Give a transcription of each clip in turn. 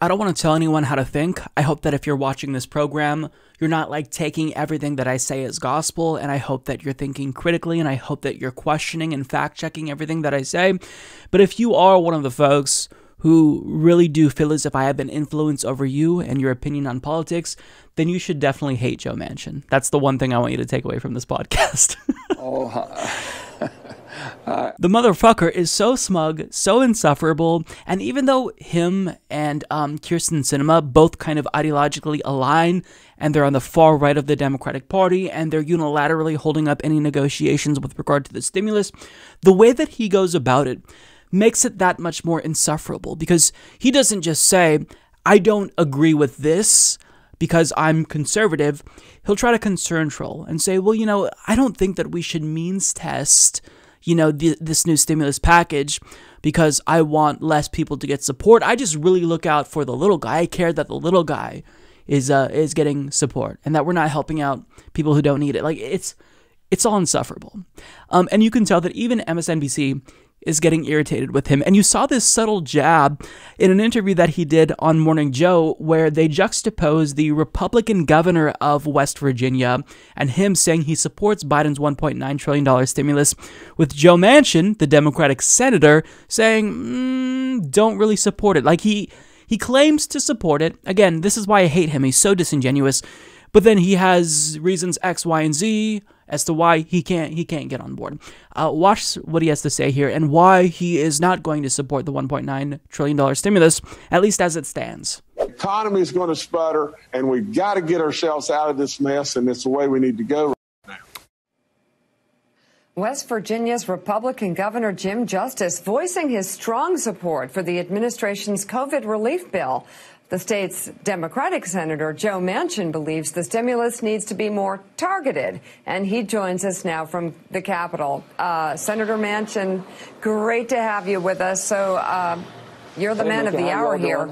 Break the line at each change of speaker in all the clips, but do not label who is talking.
I don't want to tell anyone how to think. I hope that if you're watching this program, you're not like taking everything that I say as gospel. And I hope that you're thinking critically and I hope that you're questioning and fact checking everything that I say. But if you are one of the folks who really do feel as if I have an influence over you and your opinion on politics, then you should definitely hate Joe Manchin. That's the one thing I want you to take away from this podcast. oh, uh, uh, the motherfucker is so smug, so insufferable, and even though him and um, Kirsten Cinema both kind of ideologically align, and they're on the far right of the Democratic Party, and they're unilaterally holding up any negotiations with regard to the stimulus, the way that he goes about it makes it that much more insufferable because he doesn't just say, I don't agree with this because I'm conservative, he'll try to concern troll and say, well, you know, I don't think that we should means test, you know, th this new stimulus package because I want less people to get support. I just really look out for the little guy. I care that the little guy is uh, is getting support and that we're not helping out people who don't need it. Like it's it's all insufferable. Um, and you can tell that even MSNBC is getting irritated with him. And you saw this subtle jab in an interview that he did on Morning Joe, where they juxtaposed the Republican governor of West Virginia and him saying he supports Biden's $1.9 trillion stimulus, with Joe Manchin, the Democratic senator, saying, mm, don't really support it. Like he. He claims to support it. Again, this is why I hate him. He's so disingenuous. But then he has reasons X, Y, and Z as to why he can't he can't get on board. Uh, watch what he has to say here and why he is not going to support the 1.9 trillion dollar stimulus, at least as it stands.
Economy is going to sputter, and we've got to get ourselves out of this mess, and it's the way we need to go. West Virginia's Republican Governor Jim Justice voicing his strong support for the administration's COVID relief bill, the state's Democratic Senator Joe Manchin believes the stimulus needs to be more targeted, and he joins us now from the Capitol. Uh, Senator Manchin, great to have you with us. So uh, you're the hey, man of the hour here.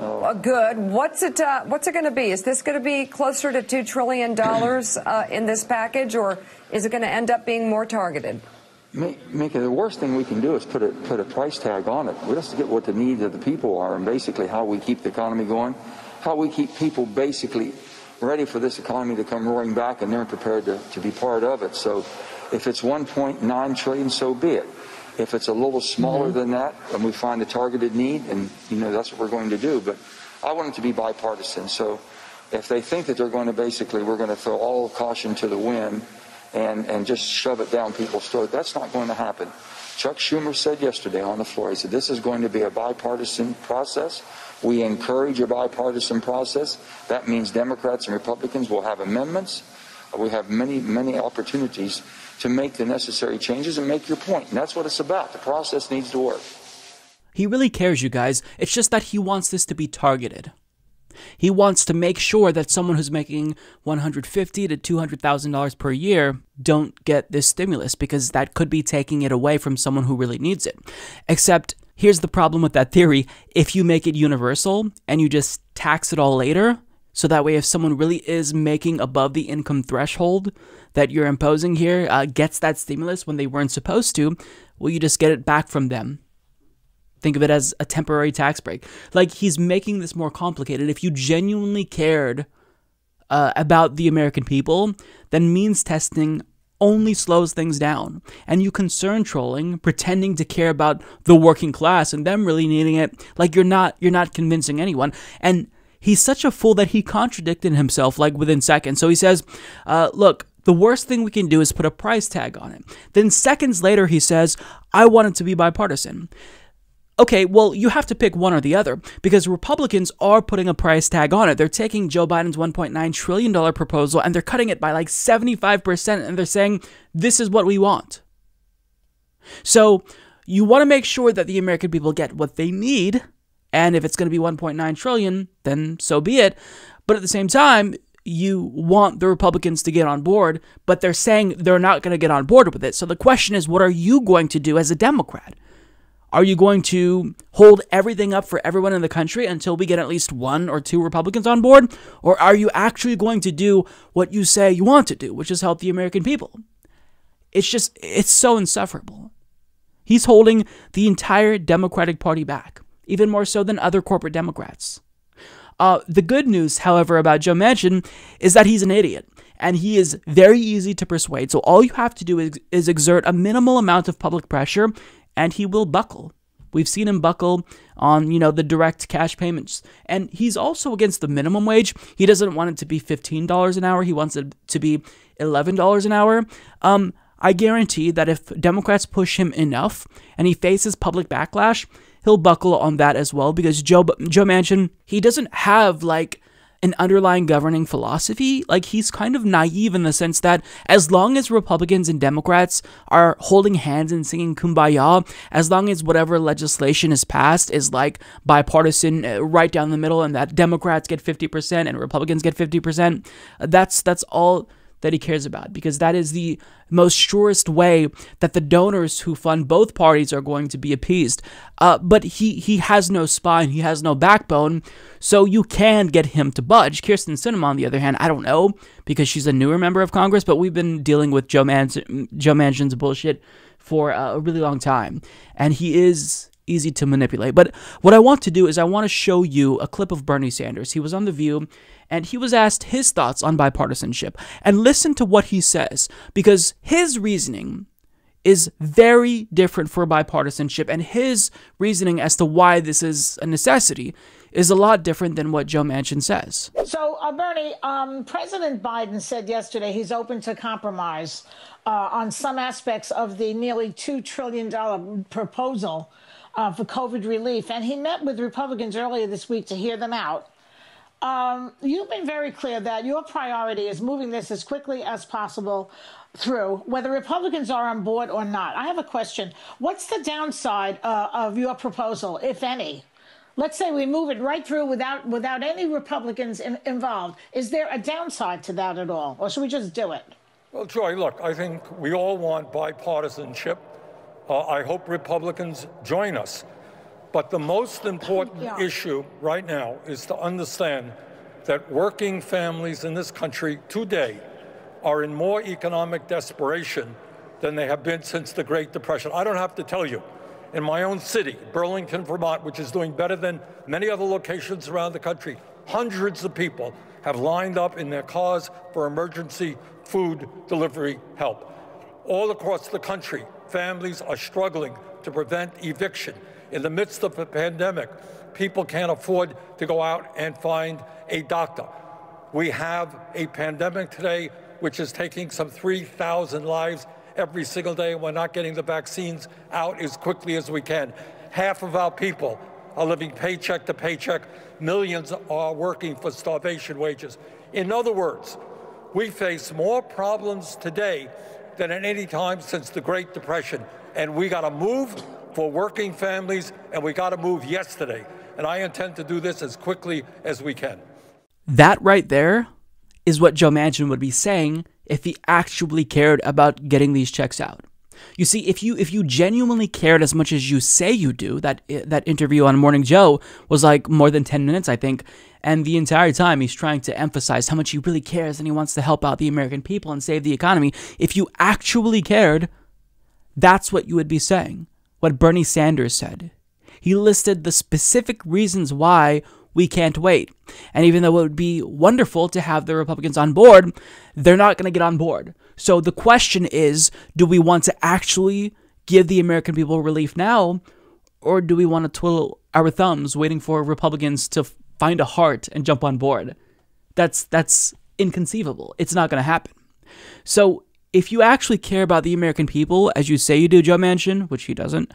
Uh, good. What's it? Uh, what's it going to be? Is this going to be closer to two trillion dollars uh, in this package, or is it going to end up being more targeted? Mickey, the worst thing we can do is put a, put a price tag on it. We have to get what the needs of the people are and basically how we keep the economy going, how we keep people basically ready for this economy to come roaring back and they're prepared to, to be part of it. So if it's 1.9 trillion, so be it. If it's a little smaller mm-hmm. than that and we find the targeted need, and you know that's what we're going to do. But I want it to be bipartisan. So if they think that they're going to basically, we're going to throw all caution to the wind and, and just shove it down people's throat. That's not going to happen. Chuck Schumer said yesterday on the floor, he said, this is going to be a bipartisan process. We encourage a bipartisan process. That means Democrats and Republicans will have amendments. We have many, many opportunities to make the necessary changes and make your point. And that's what it's about. The process needs to
work. He really cares, you guys. It's just that he wants this to be targeted. He wants to make sure that someone who's making 150 to 200,000 dollars per year don't get this stimulus because that could be taking it away from someone who really needs it. Except here's the problem with that theory. If you make it universal and you just tax it all later, so that way, if someone really is making above the income threshold that you're imposing here, uh, gets that stimulus when they weren't supposed to, well, you just get it back from them. Think of it as a temporary tax break. Like he's making this more complicated. If you genuinely cared uh, about the American people, then means testing only slows things down. And you concern trolling, pretending to care about the working class and them really needing it, like you're not you're not convincing anyone. And he's such a fool that he contradicted himself like within seconds. So he says, uh, look, the worst thing we can do is put a price tag on it. Then seconds later, he says, I want it to be bipartisan. Okay, well, you have to pick one or the other because Republicans are putting a price tag on it. They're taking Joe Biden's $1.9 trillion proposal and they're cutting it by like 75%, and they're saying, this is what we want. So you want to make sure that the American people get what they need. And if it's going to be 1.9 trillion, then so be it. But at the same time, you want the Republicans to get on board, but they're saying they're not going to get on board with it. So the question is, what are you going to do as a Democrat? Are you going to hold everything up for everyone in the country until we get at least one or two Republicans on board? Or are you actually going to do what you say you want to do, which is help the American people? It's just, it's so insufferable. He's holding the entire Democratic Party back, even more so than other corporate Democrats. Uh, the good news, however, about Joe Manchin is that he's an idiot and he is very easy to persuade. So all you have to do is, is exert a minimal amount of public pressure and he will buckle. We've seen him buckle on, you know, the direct cash payments. And he's also against the minimum wage. He doesn't want it to be $15 an hour. He wants it to be $11 an hour. Um, I guarantee that if Democrats push him enough and he faces public backlash, he'll buckle on that as well because Joe Joe Manchin, he doesn't have like an underlying governing philosophy. Like he's kind of naive in the sense that as long as Republicans and Democrats are holding hands and singing kumbaya, as long as whatever legislation is passed is like bipartisan uh, right down the middle and that Democrats get 50% and Republicans get 50%, uh, that's that's all that he cares about because that is the most surest way that the donors who fund both parties are going to be appeased. Uh, but he he has no spine, he has no backbone, so you can get him to budge. Kirsten Sinema, on the other hand, I don't know because she's a newer member of Congress, but we've been dealing with Joe, Man- Joe Manchin's bullshit for uh, a really long time, and he is easy to manipulate. But what I want to do is I want to show you a clip of Bernie Sanders. He was on The View and he was asked his thoughts on bipartisanship. And listen to what he says because his reasoning is very different for bipartisanship and his reasoning as to why this is a necessity is a lot different than what Joe Manchin says.
So, uh, Bernie, um, President Biden said yesterday he's open to compromise uh, on some aspects of the nearly $2 trillion proposal uh, for COVID relief, and he met with Republicans earlier this week to hear them out. Um, you've been very clear that your priority is moving this as quickly as possible through, whether Republicans are on board or not. I have a question. What's the downside uh, of your proposal, if any? Let's say we move it right through without without any Republicans in, involved. Is there a downside to that at all, or should we just do it? Well, Joy, look, I think we all want bipartisanship. Uh, I hope Republicans join us. But the most important yeah. issue right now is to understand that working families in this country today are in more economic desperation than they have been since the Great Depression. I don't have to tell you. In my own city, Burlington, Vermont, which is doing better than many other locations around the country, hundreds of people have lined up in their cars for emergency food delivery help. All across the country, families are struggling to prevent eviction. In the midst of a pandemic, people can't afford to go out and find a doctor. We have a pandemic today which is taking some 3,000 lives every single day. We're not getting the vaccines out as quickly as we can. Half of our people are living paycheck to paycheck. Millions are working for starvation wages. In other words, we face more problems today than at any time since the Great Depression. And we got to move for working families, and we got to move yesterday. And I intend to do this as quickly as we can.
That right there is what Joe Manchin would be saying if he actually cared about getting these checks out. You see, if you if you genuinely cared as much as you say you do, that that interview on Morning Joe was like more than 10 minutes, I think, and the entire time he's trying to emphasize how much he really cares and he wants to help out the American people and save the economy. If you actually cared, that's what you would be saying. What Bernie Sanders said. He listed the specific reasons why we can't wait. And even though it would be wonderful to have the Republicans on board, they're not going to get on board. So the question is do we want to actually give the American people relief now, or do we want to twiddle our thumbs waiting for Republicans to find a heart and jump on board? That's, that's inconceivable. It's not going to happen. So if you actually care about the American people, as you say you do, Joe Manchin, which he doesn't,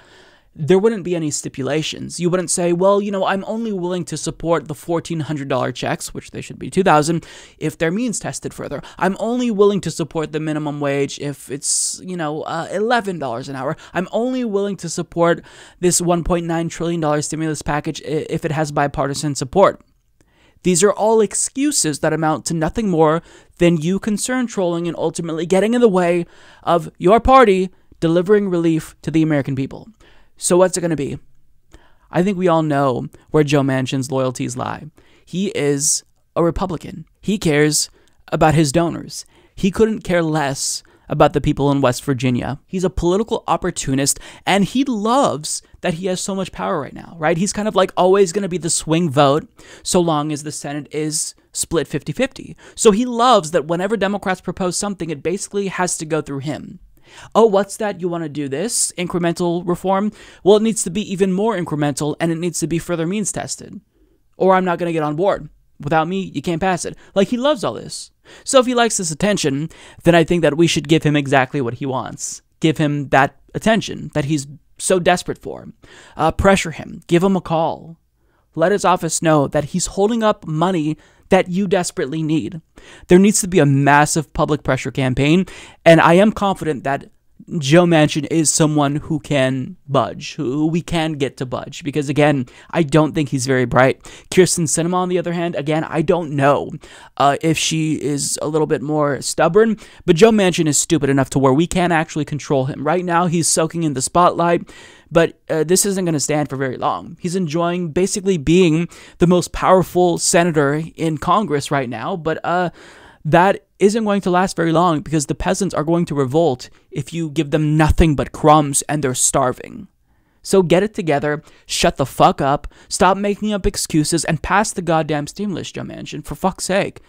there wouldn't be any stipulations. You wouldn't say, well, you know, I'm only willing to support the $1,400 checks, which they should be 2000 dollars if they're means tested further. I'm only willing to support the minimum wage if it's, you know, uh, $11 an hour. I'm only willing to support this $1.9 trillion stimulus package if it has bipartisan support. These are all excuses that amount to nothing more than you concern trolling and ultimately getting in the way of your party delivering relief to the American people. So what's it going to be? I think we all know where Joe Manchin's loyalties lie. He is a Republican. He cares about his donors. He couldn't care less about the people in West Virginia. He's a political opportunist and he loves that he has so much power right now, right? He's kind of like always going to be the swing vote so long as the Senate is split 50 50. So he loves that whenever Democrats propose something, it basically has to go through him. Oh, what's that? You want to do this? Incremental reform? Well, it needs to be even more incremental and it needs to be further means tested. Or I'm not going to get on board. Without me, you can't pass it. Like, he loves all this. So if he likes this attention, then I think that we should give him exactly what he wants. Give him that attention that he's so desperate for. Uh, pressure him. Give him a call. Let his office know that he's holding up money that you desperately need. There needs to be a massive public pressure campaign, and I am confident that Joe Manchin is someone who can budge, who we can get to budge, because again, I don't think he's very bright. Kirsten Cinema, on the other hand, again, I don't know uh, if she is a little bit more stubborn, but Joe Manchin is stupid enough to where we can actually control him. Right now, he's soaking in the spotlight, but uh, this isn't going to stand for very long. He's enjoying basically being the most powerful senator in Congress right now, but uh, that isn't going to last very long because the peasants are going to revolt if you give them nothing but crumbs and they're starving. So get it together, shut the fuck up, stop making up excuses, and pass the goddamn stimulus, Joe Manchin, for fuck's sake.